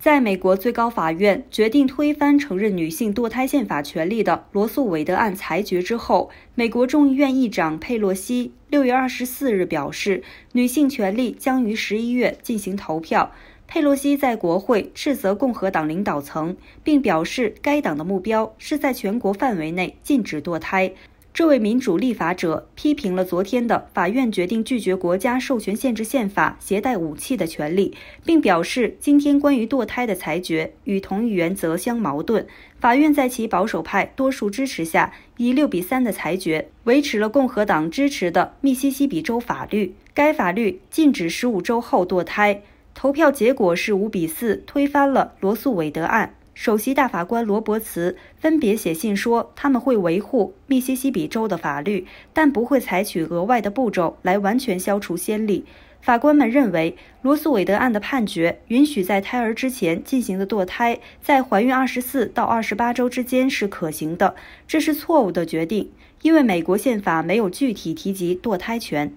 在美国最高法院决定推翻承认女性堕胎宪法权利的罗素韦德案裁决之后，美国众议院议长佩洛西六月二十四日表示，女性权利将于十一月进行投票。佩洛西在国会斥责共和党领导层，并表示该党的目标是在全国范围内禁止堕胎。这位民主立法者批评了昨天的法院决定，拒绝国家授权限制宪法携带武器的权利，并表示今天关于堕胎的裁决与同一原则相矛盾。法院在其保守派多数支持下，以六比三的裁决维持了共和党支持的密西西比州法律。该法律禁止十五周后堕胎。投票结果是五比四推翻了罗素韦德案。首席大法官罗伯茨分别写信说，他们会维护密西西比州的法律，但不会采取额外的步骤来完全消除先例。法官们认为，罗斯韦德案的判决允许在胎儿之前进行的堕胎，在怀孕二十四到二十八周之间是可行的，这是错误的决定，因为美国宪法没有具体提及堕胎权。